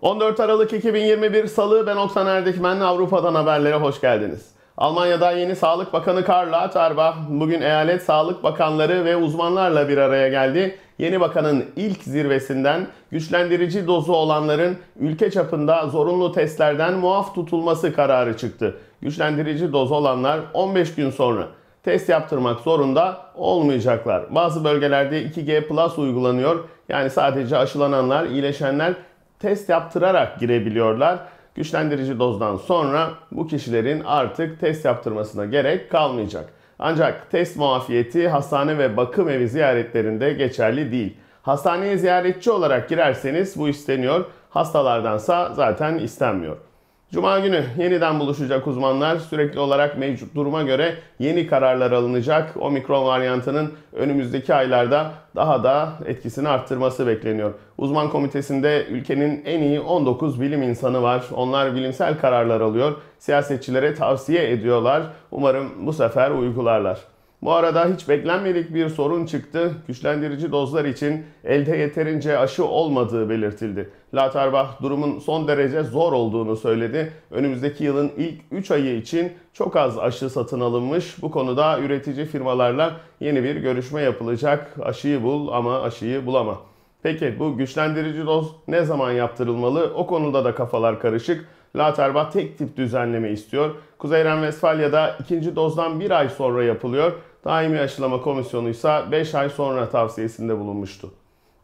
14 Aralık 2021 Salı ben Oksan Erdekmen Avrupa'dan haberlere hoş geldiniz. Almanya'da yeni Sağlık Bakanı Karl Atterbach bugün eyalet sağlık bakanları ve uzmanlarla bir araya geldi. Yeni bakanın ilk zirvesinden güçlendirici dozu olanların ülke çapında zorunlu testlerden muaf tutulması kararı çıktı. Güçlendirici doz olanlar 15 gün sonra test yaptırmak zorunda olmayacaklar. Bazı bölgelerde 2G Plus uygulanıyor. Yani sadece aşılananlar, iyileşenler test yaptırarak girebiliyorlar. Güçlendirici dozdan sonra bu kişilerin artık test yaptırmasına gerek kalmayacak. Ancak test muafiyeti hastane ve bakım evi ziyaretlerinde geçerli değil. Hastaneye ziyaretçi olarak girerseniz bu isteniyor, hastalardansa zaten istenmiyor. Cuma günü yeniden buluşacak uzmanlar sürekli olarak mevcut duruma göre yeni kararlar alınacak. Omikron varyantının önümüzdeki aylarda daha da etkisini arttırması bekleniyor. Uzman komitesinde ülkenin en iyi 19 bilim insanı var. Onlar bilimsel kararlar alıyor, siyasetçilere tavsiye ediyorlar. Umarım bu sefer uygularlar. Bu arada hiç beklenmedik bir sorun çıktı. Güçlendirici dozlar için elde yeterince aşı olmadığı belirtildi. Latarbach durumun son derece zor olduğunu söyledi. Önümüzdeki yılın ilk 3 ayı için çok az aşı satın alınmış. Bu konuda üretici firmalarla yeni bir görüşme yapılacak. Aşıyı bul ama aşıyı bulama. Peki bu güçlendirici doz ne zaman yaptırılmalı? O konuda da kafalar karışık. Laterbach tek tip düzenleme istiyor. Kuzey Ren Vesfalya'da ikinci dozdan bir ay sonra yapılıyor. Daimi Aşılama Komisyonu ise 5 ay sonra tavsiyesinde bulunmuştu.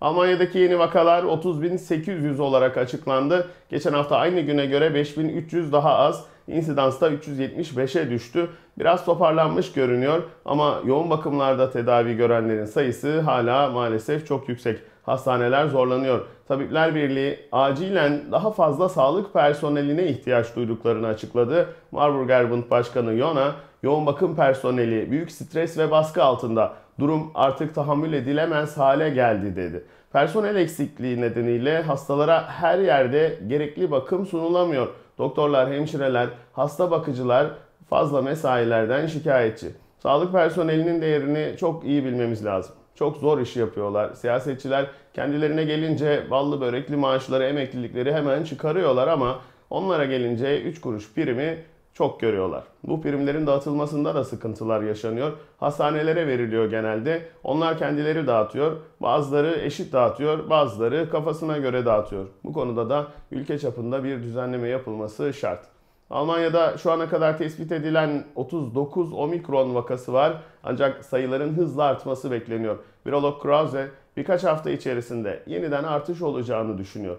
Almanya'daki yeni vakalar 30.800 olarak açıklandı. Geçen hafta aynı güne göre 5.300 daha az, insidansta 375'e düştü. Biraz toparlanmış görünüyor ama yoğun bakımlarda tedavi görenlerin sayısı hala maalesef çok yüksek. Hastaneler zorlanıyor. Tabipler Birliği acilen daha fazla sağlık personeline ihtiyaç duyduklarını açıkladı. Marburg Erbund Başkanı Yona, Yoğun bakım personeli büyük stres ve baskı altında. Durum artık tahammül edilemez hale geldi dedi. Personel eksikliği nedeniyle hastalara her yerde gerekli bakım sunulamıyor. Doktorlar, hemşireler, hasta bakıcılar fazla mesailerden şikayetçi. Sağlık personelinin değerini çok iyi bilmemiz lazım. Çok zor iş yapıyorlar. Siyasetçiler kendilerine gelince ballı börekli maaşları, emeklilikleri hemen çıkarıyorlar ama onlara gelince 3 kuruş primi çok görüyorlar. Bu primlerin dağıtılmasında da sıkıntılar yaşanıyor. Hastanelere veriliyor genelde. Onlar kendileri dağıtıyor. Bazıları eşit dağıtıyor, bazıları kafasına göre dağıtıyor. Bu konuda da ülke çapında bir düzenleme yapılması şart. Almanya'da şu ana kadar tespit edilen 39 omikron vakası var ancak sayıların hızla artması bekleniyor. Virolog Krause birkaç hafta içerisinde yeniden artış olacağını düşünüyor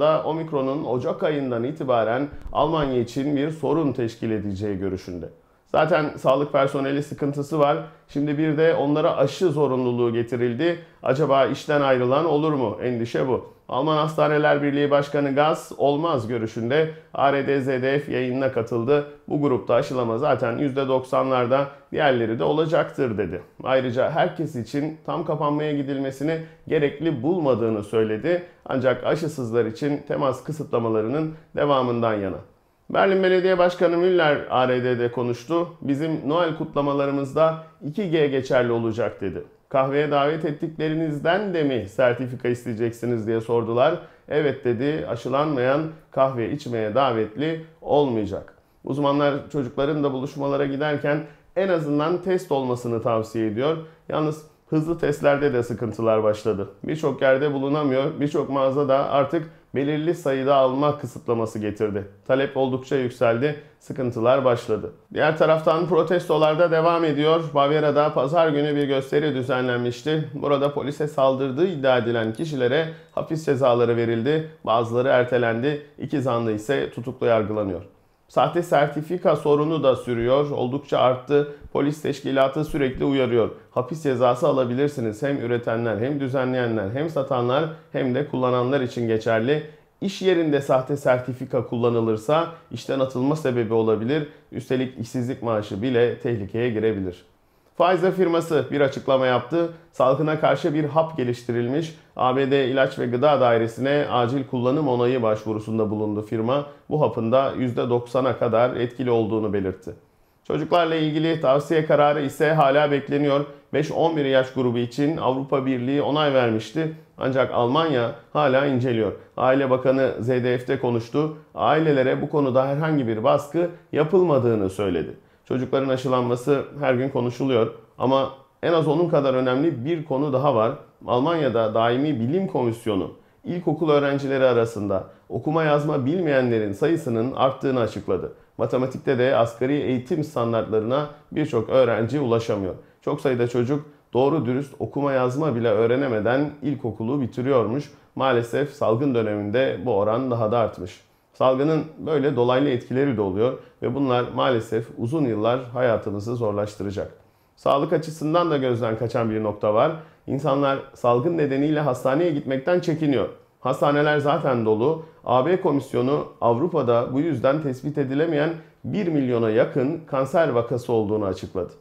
da Omikron'un Ocak ayından itibaren Almanya için bir sorun teşkil edeceği görüşünde. Zaten sağlık personeli sıkıntısı var. Şimdi bir de onlara aşı zorunluluğu getirildi. Acaba işten ayrılan olur mu? Endişe bu. Alman Hastaneler Birliği Başkanı Gaz olmaz görüşünde ARD ZDF yayınına katıldı. Bu grupta aşılama zaten %90'larda diğerleri de olacaktır dedi. Ayrıca herkes için tam kapanmaya gidilmesini gerekli bulmadığını söyledi. Ancak aşısızlar için temas kısıtlamalarının devamından yana. Berlin Belediye Başkanı Müller ARD'de konuştu. Bizim Noel kutlamalarımızda 2G geçerli olacak dedi kahveye davet ettiklerinizden de mi sertifika isteyeceksiniz diye sordular. Evet dedi aşılanmayan kahve içmeye davetli olmayacak. Uzmanlar çocukların da buluşmalara giderken en azından test olmasını tavsiye ediyor. Yalnız hızlı testlerde de sıkıntılar başladı. Birçok yerde bulunamıyor. Birçok mağazada artık belirli sayıda alma kısıtlaması getirdi. Talep oldukça yükseldi, sıkıntılar başladı. Diğer taraftan protestolarda devam ediyor. Bavyera'da pazar günü bir gösteri düzenlenmişti. Burada polise saldırdığı iddia edilen kişilere hapis cezaları verildi, bazıları ertelendi, iki zanlı ise tutuklu yargılanıyor. Sahte sertifika sorunu da sürüyor. Oldukça arttı. Polis teşkilatı sürekli uyarıyor. Hapis cezası alabilirsiniz. Hem üretenler, hem düzenleyenler, hem satanlar, hem de kullananlar için geçerli. İş yerinde sahte sertifika kullanılırsa işten atılma sebebi olabilir. Üstelik işsizlik maaşı bile tehlikeye girebilir. Pfizer firması bir açıklama yaptı. Salgına karşı bir hap geliştirilmiş. ABD İlaç ve Gıda Dairesi'ne acil kullanım onayı başvurusunda bulundu firma. Bu hapın da %90'a kadar etkili olduğunu belirtti. Çocuklarla ilgili tavsiye kararı ise hala bekleniyor. 5-11 yaş grubu için Avrupa Birliği onay vermişti. Ancak Almanya hala inceliyor. Aile Bakanı ZDF'de konuştu. Ailelere bu konuda herhangi bir baskı yapılmadığını söyledi. Çocukların aşılanması her gün konuşuluyor ama en az onun kadar önemli bir konu daha var. Almanya'da Daimi Bilim Komisyonu ilkokul öğrencileri arasında okuma yazma bilmeyenlerin sayısının arttığını açıkladı. Matematikte de asgari eğitim standartlarına birçok öğrenci ulaşamıyor. Çok sayıda çocuk doğru dürüst okuma yazma bile öğrenemeden ilkokulu bitiriyormuş. Maalesef salgın döneminde bu oran daha da artmış. Salgının böyle dolaylı etkileri de oluyor ve bunlar maalesef uzun yıllar hayatımızı zorlaştıracak. Sağlık açısından da gözden kaçan bir nokta var. İnsanlar salgın nedeniyle hastaneye gitmekten çekiniyor. Hastaneler zaten dolu. AB komisyonu Avrupa'da bu yüzden tespit edilemeyen 1 milyona yakın kanser vakası olduğunu açıkladı.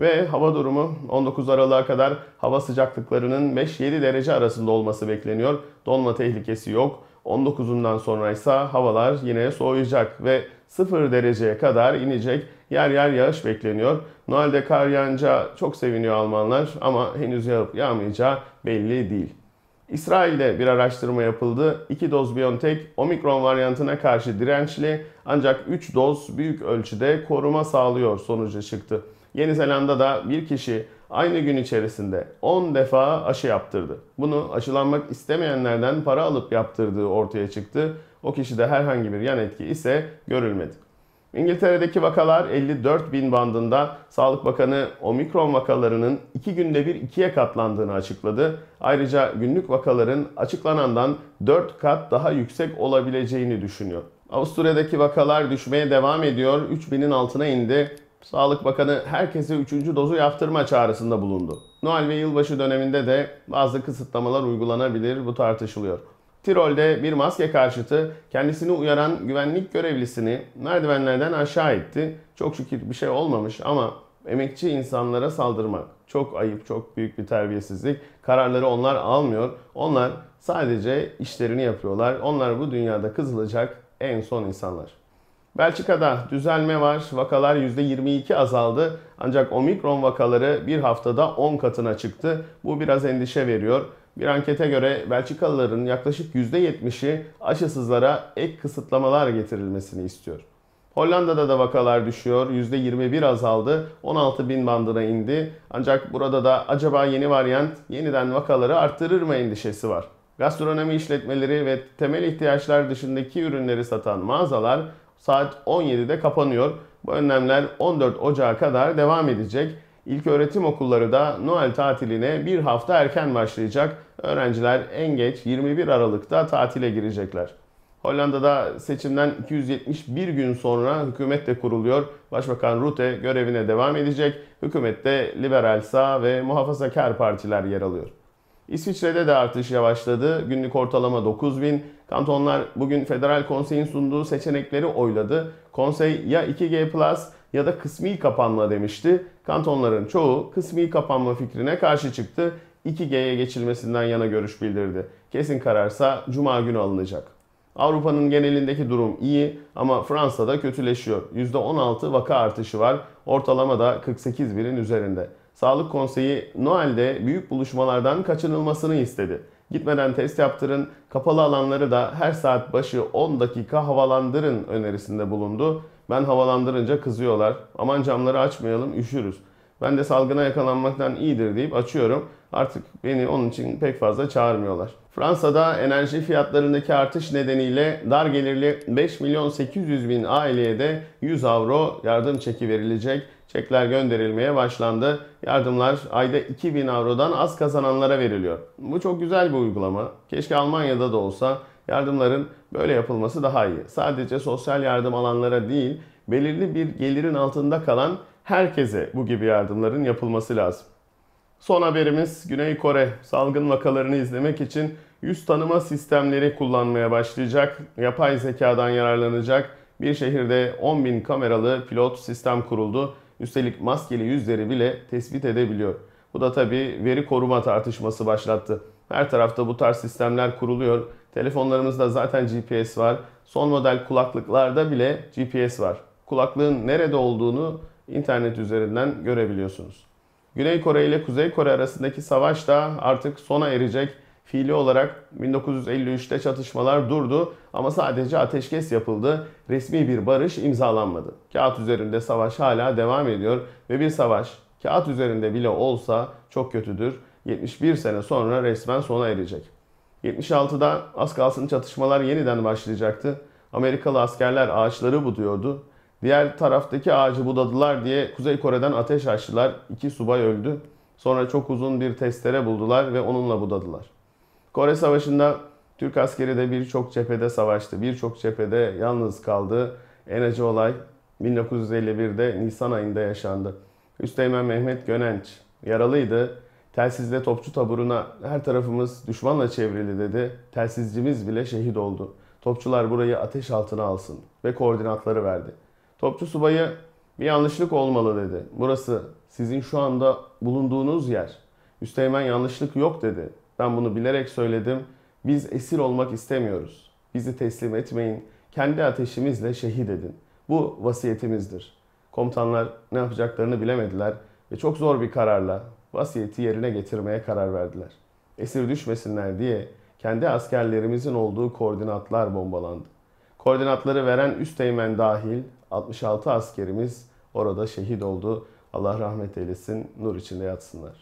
Ve hava durumu 19 Aralık'a kadar hava sıcaklıklarının 5-7 derece arasında olması bekleniyor. Donma tehlikesi yok. 19'undan sonra ise havalar yine soğuyacak ve 0 dereceye kadar inecek. Yer yer yağış bekleniyor. Noel'de kar yağınca çok seviniyor Almanlar ama henüz yağıp yağmayacağı belli değil. İsrail'de bir araştırma yapıldı. 2 doz BioNTech omikron varyantına karşı dirençli ancak 3 doz büyük ölçüde koruma sağlıyor sonucu çıktı. Yeni Zelanda'da bir kişi aynı gün içerisinde 10 defa aşı yaptırdı. Bunu aşılanmak istemeyenlerden para alıp yaptırdığı ortaya çıktı. O kişide herhangi bir yan etki ise görülmedi. İngiltere'deki vakalar 54 bin bandında Sağlık Bakanı omikron vakalarının 2 günde bir ikiye katlandığını açıkladı. Ayrıca günlük vakaların açıklanandan 4 kat daha yüksek olabileceğini düşünüyor. Avusturya'daki vakalar düşmeye devam ediyor. 3000'in altına indi. Sağlık Bakanı herkese 3. dozu yaptırma çağrısında bulundu. Noel ve yılbaşı döneminde de bazı kısıtlamalar uygulanabilir bu tartışılıyor. Tirol'de bir maske karşıtı kendisini uyaran güvenlik görevlisini merdivenlerden aşağı etti. Çok şükür bir şey olmamış ama emekçi insanlara saldırmak çok ayıp, çok büyük bir terbiyesizlik. Kararları onlar almıyor. Onlar sadece işlerini yapıyorlar. Onlar bu dünyada kızılacak en son insanlar. Belçika'da düzelme var. Vakalar %22 azaldı. Ancak omikron vakaları bir haftada 10 katına çıktı. Bu biraz endişe veriyor. Bir ankete göre Belçikalıların yaklaşık %70'i aşısızlara ek kısıtlamalar getirilmesini istiyor. Hollanda'da da vakalar düşüyor. %21 azaldı. 16 bin bandına indi. Ancak burada da acaba yeni varyant yeniden vakaları arttırır mı endişesi var. Gastronomi işletmeleri ve temel ihtiyaçlar dışındaki ürünleri satan mağazalar saat 17'de kapanıyor. Bu önlemler 14 Ocağı kadar devam edecek. İlk öğretim okulları da Noel tatiline bir hafta erken başlayacak. Öğrenciler en geç 21 Aralık'ta tatile girecekler. Hollanda'da seçimden 271 gün sonra hükümet de kuruluyor. Başbakan Rutte görevine devam edecek. Hükümette liberal sağ ve muhafazakar partiler yer alıyor. İsviçre'de de artış yavaşladı. Günlük ortalama 9 bin. Kantonlar bugün Federal Konsey'in sunduğu seçenekleri oyladı. Konsey ya 2G Plus ya da kısmi kapanma demişti. Kantonların çoğu kısmi kapanma fikrine karşı çıktı. 2G'ye geçilmesinden yana görüş bildirdi. Kesin kararsa Cuma günü alınacak. Avrupa'nın genelindeki durum iyi ama Fransa'da kötüleşiyor. %16 vaka artışı var. Ortalama da 48 birin üzerinde. Sağlık Konseyi Noel'de büyük buluşmalardan kaçınılmasını istedi. Gitmeden test yaptırın, kapalı alanları da her saat başı 10 dakika havalandırın önerisinde bulundu. Ben havalandırınca kızıyorlar. Aman camları açmayalım, üşürüz. Ben de salgına yakalanmaktan iyidir deyip açıyorum. Artık beni onun için pek fazla çağırmıyorlar. Fransa'da enerji fiyatlarındaki artış nedeniyle dar gelirli 5 milyon 800 bin aileye de 100 avro yardım çeki verilecek. Çekler gönderilmeye başlandı. Yardımlar ayda 2000 avrodan az kazananlara veriliyor. Bu çok güzel bir uygulama. Keşke Almanya'da da olsa yardımların böyle yapılması daha iyi. Sadece sosyal yardım alanlara değil, belirli bir gelirin altında kalan herkese bu gibi yardımların yapılması lazım. Son haberimiz Güney Kore salgın vakalarını izlemek için yüz tanıma sistemleri kullanmaya başlayacak. Yapay zekadan yararlanacak. Bir şehirde 10 bin kameralı pilot sistem kuruldu. Üstelik maskeli yüzleri bile tespit edebiliyor. Bu da tabii veri koruma tartışması başlattı. Her tarafta bu tarz sistemler kuruluyor. Telefonlarımızda zaten GPS var. Son model kulaklıklarda bile GPS var. Kulaklığın nerede olduğunu internet üzerinden görebiliyorsunuz. Güney Kore ile Kuzey Kore arasındaki savaş da artık sona erecek. Fiili olarak 1953'te çatışmalar durdu ama sadece ateşkes yapıldı. Resmi bir barış imzalanmadı. Kağıt üzerinde savaş hala devam ediyor ve bir savaş kağıt üzerinde bile olsa çok kötüdür. 71 sene sonra resmen sona erecek. 76'da az kalsın çatışmalar yeniden başlayacaktı. Amerikalı askerler ağaçları buduyordu. Diğer taraftaki ağacı budadılar diye Kuzey Kore'den ateş açtılar. İki subay öldü. Sonra çok uzun bir testere buldular ve onunla budadılar. Kore Savaşı'nda Türk askeri de birçok cephede savaştı. Birçok cephede yalnız kaldı. En acı olay 1951'de Nisan ayında yaşandı. Üsteğmen Mehmet Gönenç yaralıydı. Telsizde topçu taburuna her tarafımız düşmanla çevrili dedi. Telsizcimiz bile şehit oldu. Topçular burayı ateş altına alsın ve koordinatları verdi.'' Topçu subayı bir yanlışlık olmalı dedi. Burası sizin şu anda bulunduğunuz yer. Üsteğmen yanlışlık yok dedi. Ben bunu bilerek söyledim. Biz esir olmak istemiyoruz. Bizi teslim etmeyin. Kendi ateşimizle şehit edin. Bu vasiyetimizdir. Komutanlar ne yapacaklarını bilemediler ve çok zor bir kararla vasiyeti yerine getirmeye karar verdiler. Esir düşmesinler diye kendi askerlerimizin olduğu koordinatlar bombalandı. Koordinatları veren Üsteğmen dahil 66 askerimiz orada şehit oldu. Allah rahmet eylesin, nur içinde yatsınlar.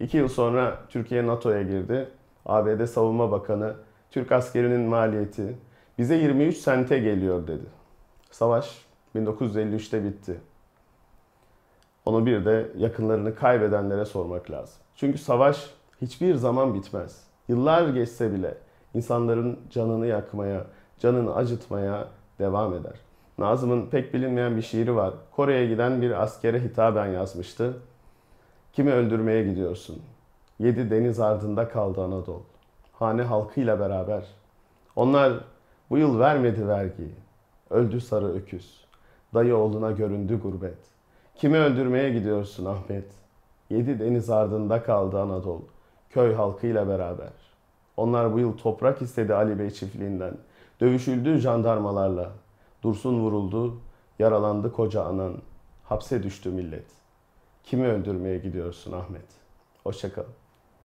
İki yıl sonra Türkiye NATO'ya girdi. ABD Savunma Bakanı, Türk askerinin maliyeti bize 23 sente geliyor dedi. Savaş 1953'te bitti. Onu bir de yakınlarını kaybedenlere sormak lazım. Çünkü savaş hiçbir zaman bitmez. Yıllar geçse bile insanların canını yakmaya, canını acıtmaya devam eder. Nazım'ın pek bilinmeyen bir şiiri var. Kore'ye giden bir askere hitaben yazmıştı. Kimi öldürmeye gidiyorsun? Yedi deniz ardında kaldı Anadolu. Hane halkıyla beraber. Onlar bu yıl vermedi vergiyi. Öldü sarı öküz. Dayı oğluna göründü gurbet. Kimi öldürmeye gidiyorsun Ahmet? Yedi deniz ardında kaldı Anadolu. Köy halkıyla beraber. Onlar bu yıl toprak istedi Ali Bey çiftliğinden.'' Dövüşüldü jandarmalarla. Dursun vuruldu, yaralandı koca anan. Hapse düştü millet. Kimi öldürmeye gidiyorsun Ahmet? Hoşçakalın.